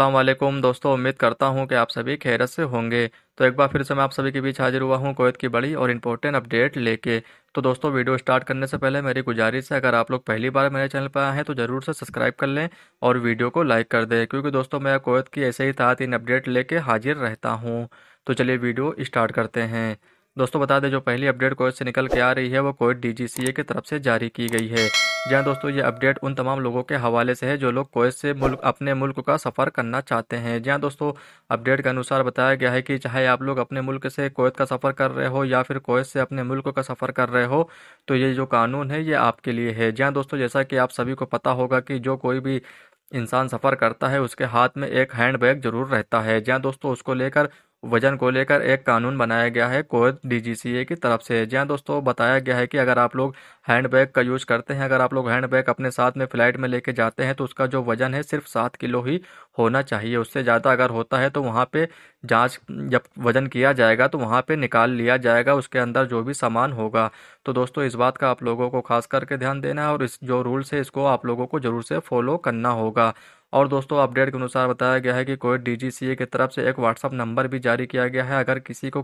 अल्लाम दोस्तों उम्मीद करता हूँ कि आप सभी खैरत से होंगे तो एक बार फिर से मैं आप सभी के बीच हाजिर हुआ हूँ कोयत की बड़ी और इंपॉर्टेंट अपडेट लेके तो दोस्तों वीडियो स्टार्ट करने से पहले मेरी गुजारिश है अगर आप लोग पहली बार मेरे चैनल पर आए हैं तो ज़रूर से सब्सक्राइब कर लें और वीडियो को लाइक कर दें क्योंकि दोस्तों मैं कोयत की ऐसे ही तहत इन अपडेट लेके हाजिर रहता हूँ तो चलिए वीडियो स्टार्ट करते हैं दोस्तों बता दें जो पहली अपडेट कोयत से निकल के आ रही है वो कोयत डी की तरफ से जारी की गई है जहाँ दोस्तों ये अपडेट उन तमाम लोगों के हवाले से है जो लोग कोयत से मुल्क अपने मुल्क का सफ़र करना चाहते हैं जहाँ दोस्तों अपडेट के अनुसार बताया गया है कि चाहे आप लोग अपने मुल्क से कोयत का सफ़र कर रहे हो या फिर कोयत से अपने मुल्क का सफ़र कर रहे हो तो ये जो कानून है ये आपके लिए है जहाँ दोस्तों जैसा कि आप सभी को पता होगा कि जो कोई भी इंसान सफ़र करता है उसके हाथ में एक हैंड बैग ज़रूर रहता है जहाँ दोस्तों उसको लेकर वजन को लेकर एक कानून बनाया गया है कोच डीजीसीए की तरफ से जी हाँ दोस्तों बताया गया है कि अगर आप लोग हैंड बैग का यूज करते हैं अगर आप लोग हैंड बैग अपने साथ में फ्लाइट में लेके जाते हैं तो उसका जो वजन है सिर्फ सात किलो ही होना चाहिए उससे ज़्यादा अगर होता है तो वहाँ पे जांच जब वजन किया जाएगा तो वहाँ पे निकाल लिया जाएगा उसके अंदर जो भी सामान होगा तो दोस्तों इस बात का आप लोगों को खास करके ध्यान देना है और इस जो रूल्स है इसको आप लोगों को ज़रूर से फॉलो करना होगा और दोस्तों अपडेट के अनुसार बताया गया है कि कोई डीजीसीए की तरफ से एक व्हाट्सअप नंबर भी जारी किया गया है अगर किसी को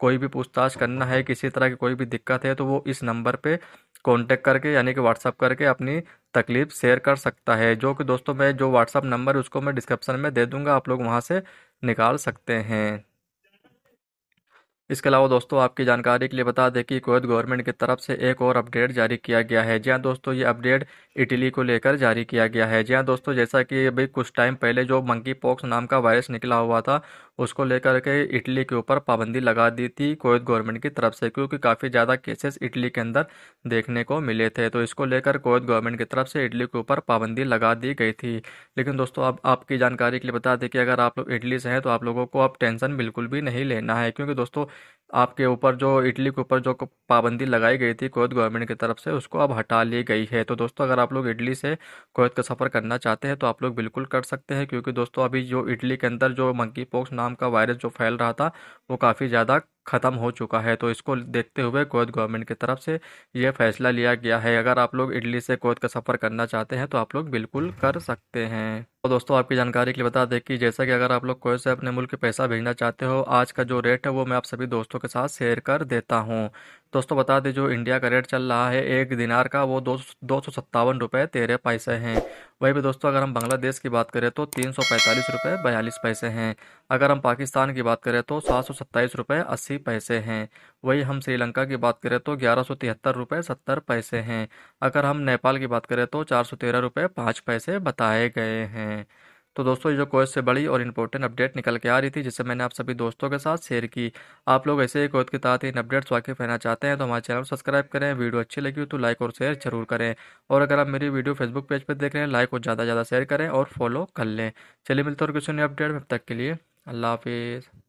कोई भी पूछताछ करना है किसी तरह की कोई भी दिक्कत है तो वो इस नंबर पे कांटेक्ट करके यानी कि व्हाट्सअप करके अपनी तकलीफ शेयर कर सकता है जो कि दोस्तों मैं जो व्हाट्सअप नंबर उसको मैं डिस्क्रिप्शन में दे दूंगा आप लोग वहाँ से निकाल सकते हैं इसके अलावा दोस्तों आपकी जानकारी के लिए बता दें कि कुवैत गवर्नमेंट की तरफ से एक और अपडेट जारी किया गया है जहाँ दोस्तों ये अपडेट इटली को लेकर जारी किया गया है जहाँ दोस्तों जैसा कि अभी कुछ टाइम पहले जो मंकी पॉक्स नाम का वायरस निकला हुआ था उसको लेकर के इटली के ऊपर पाबंदी लगा दी थी कोविड गवर्नमेंट की तरफ से क्योंकि काफ़ी ज़्यादा केसेस इटली के अंदर देखने को मिले थे तो इसको लेकर कोविड गवर्नमेंट की तरफ से इटली के ऊपर पाबंदी लगा दी गई थी लेकिन दोस्तों अब आप, आपकी जानकारी के लिए बता दें कि अगर आप लोग इटली से हैं तो आप लोगों को अब टेंशन बिल्कुल भी नहीं लेना है क्योंकि दोस्तों आपके ऊपर जो इटली के ऊपर जो पाबंदी लगाई गई थी कोत गवर्नमेंट की तरफ से उसको अब हटा ली गई है तो दोस्तों अगर आप लोग इटली से कोयत का सफ़र करना चाहते हैं तो आप लोग बिल्कुल कर सकते हैं क्योंकि दोस्तों अभी जो इटली के अंदर जो मंकी पॉक्स नाम का वायरस जो फैल रहा था वो काफ़ी ज़्यादा ख़त्म हो चुका है तो इसको देखते हुए कोत गवर्नमेंट की तरफ से ये फैसला लिया गया है अगर आप लोग इडली से कोत का सफ़र करना चाहते हैं तो आप लोग बिल्कुल कर सकते हैं तो दोस्तों आपकी जानकारी के लिए बता दें कि जैसा कि अगर आप लोग कोई से अपने मुल्क पैसा भेजना चाहते हो आज का जो रेट है वो मैं आप सभी दोस्तों के साथ शेयर कर देता हूँ दोस्तों बता दें जो इंडिया का रेट चल रहा है एक दिनार का वो दो सौ सत्तावन रुपये तेरह पैसे हैं वहीं पर दोस्तों अगर हम बांग्लादेश की बात करें तो तीन सौ पैंतालीस रुपये बयालीस पैसे हैं अगर हम पाकिस्तान की बात करें तो सात सौ सत्ताईस रुपये अस्सी पैसे हैं वही हम श्रीलंका की बात करें तो ग्यारह सौ तिहत्तर रुपये सत्तर पैसे हैं अगर हम नेपाल की बात करें तो चार सौ तेरह रुपये पाँच पैसे बताए गए हैं तो दोस्तों ये जो कोयत से बड़ी और इंपॉर्टेंट अपडेट निकल के आ रही थी जिसे मैंने आप सभी दोस्तों के साथ शेयर की आप लोग ऐसे ही कोयत के तहत इन अपडेट्स वाकिफ रहना चाहते हैं तो हमारे चैनल सब्सक्राइब करें वीडियो अच्छी लगी हो तो लाइक और शेयर जरूर करें और अगर आप मेरी वीडियो फेसबुक पेज पर देख रहे हैं लाइक और ज़्यादा से ज़्यादा शेयर करें और फॉलो कर लें चलिए मिलते और किसी नई अपडेट में तक के लिए अल्लाह हाफिज़